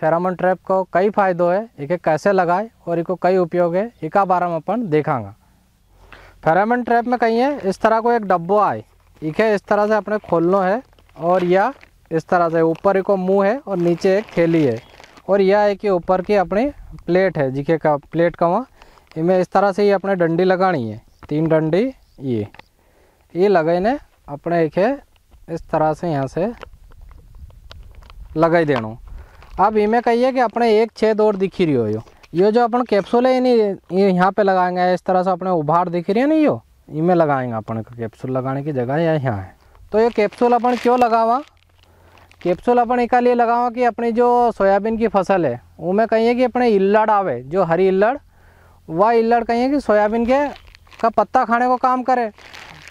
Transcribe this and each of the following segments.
फेरामन trap को कई फ़ायदो है एक कैसे लगाए और इको कई उपयोग है इका बारे में अपन देखांगा फेरामन ट्रैप में कहीं है इस तरह को एक डब्बो आए इके इस तरह से अपने खोलना है और यह इस तरह से ऊपर इको मुँह है और नीचे एक थैली है और यह है कि ऊपर की अपनी प्लेट है जिके का प्लेट का वहाँ इनमें इस तरह से ही अपने डंडी लगानी है तीन डंडी ये ये लगाई ने अपने एक इस तरह से यहाँ से लगाई देना अब इमें कहिए कि अपने एक छेद और दिखी रही हो यो ये जो अपन कैप्सूल है नहीं ये यहाँ पे लगाएंगे इस तरह से अपने उभार दिख रही है नहीं यो इमें लगाएंगे अपन कैप्सूल लगाने की जगह या यहाँ है तो ये कैप्सूल अपन क्यों लगावा कैप्सूल अपन एक लिए लगावा कि अपनी जो सोयाबीन की फसल है उनमें कहिए कि अपने इल्लड़ आवे जो हरी इल्लड़ वह इल्लड़ कहिए कि सोयाबीन के का पत्ता खाने को काम करे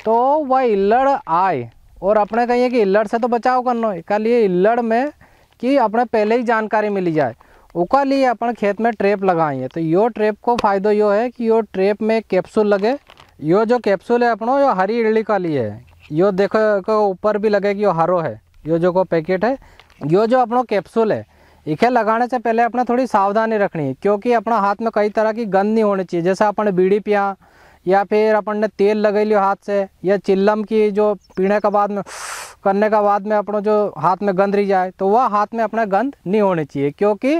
तो वह इल्लड़ आए और अपने कहिए कि इल्लड़ से तो बचाव करना इसका लिए इल्लड़ में कि अपने पहले ही जानकारी मिली जाए ओका लिए अपन खेत में ट्रेप लगाएं तो यो ट्रेप को फ़ायदो यो है कि यो ट्रेप में कैप्सूल लगे यो जो कैप्सूल है अपनो यो हरी इडली का लिए है यो देखो को ऊपर भी लगे कि यो हरो है यो जो को पैकेट है यो जो अपनो कैप्सूल है इखे लगाने से पहले अपने थोड़ी सावधानी रखनी है क्योंकि अपना हाथ में कई तरह की गंद नहीं होनी चाहिए जैसे अपन बीड़ी पिया या फिर अपन ने तेल लगे लियो हाथ से या चिल्लम की जो पीने के बाद में करने का बाद में अपनों जो हाथ में गंद रही जाए तो वह हाथ में अपना गंद नहीं होनी चाहिए क्योंकि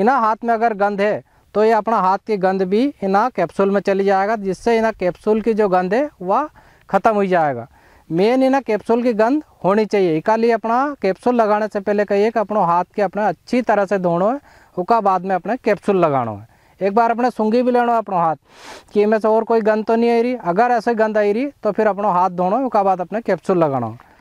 इना हाथ में अगर गंद है तो ये अपना हाथ की गंद भी इना कैप्सूल में चली जाएगा जिससे इना कैप्सूल की जो गंद है वह ख़त्म हो जाएगा मेन इना कैप्सूल की गंद होनी चाहिए इकाली अपना कैप्सूल लगाने से पहले कहिए कि अपना हाथ के अपने अच्छी तरह से धोनो है उसका बाद में अपने कैप्सूल लगाना है एक बार अपने सूंगी भी लेना है अपना हाथ कि इनमें से और कोई गंद तो नहीं आई रही अगर ऐसे गंद आई रही तो फिर अपना हाथ धोना उसका बाद अपने कैप्सूल लगाना है